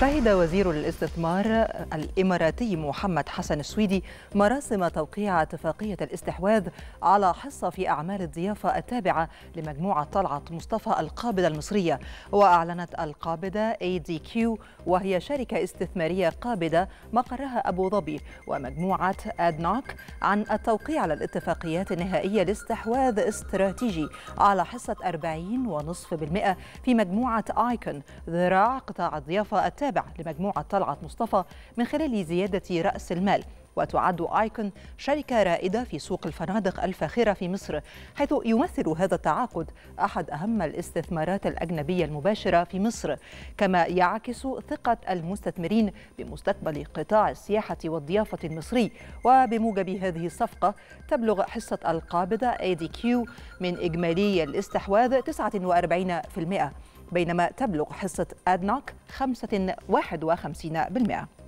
شهد وزير الاستثمار الإماراتي محمد حسن السويدي مراسم توقيع اتفاقية الاستحواذ على حصة في أعمال الضيافة التابعة لمجموعة طلعت مصطفى القابضة المصرية وأعلنت القابضة ADQ وهي شركة استثمارية قابضة مقرها أبو ظبي ومجموعة أدناك عن التوقيع على الاتفاقيات النهائية لاستحواذ استراتيجي على حصة 40.5% في مجموعة آيكون ذراع قطاع الضيافة التابعة التابع لمجموعة طلعت مصطفى من خلال زيادة رأس المال وتعد آيكون شركة رائدة في سوق الفنادق الفاخرة في مصر حيث يمثل هذا التعاقد أحد أهم الاستثمارات الأجنبية المباشرة في مصر كما يعكس ثقة المستثمرين بمستقبل قطاع السياحة والضيافة المصري وبموجب هذه الصفقة تبلغ حصة القابضة اي دي كيو من إجمالي الاستحواذ 49% بينما تبلغ حصة أدناك 51%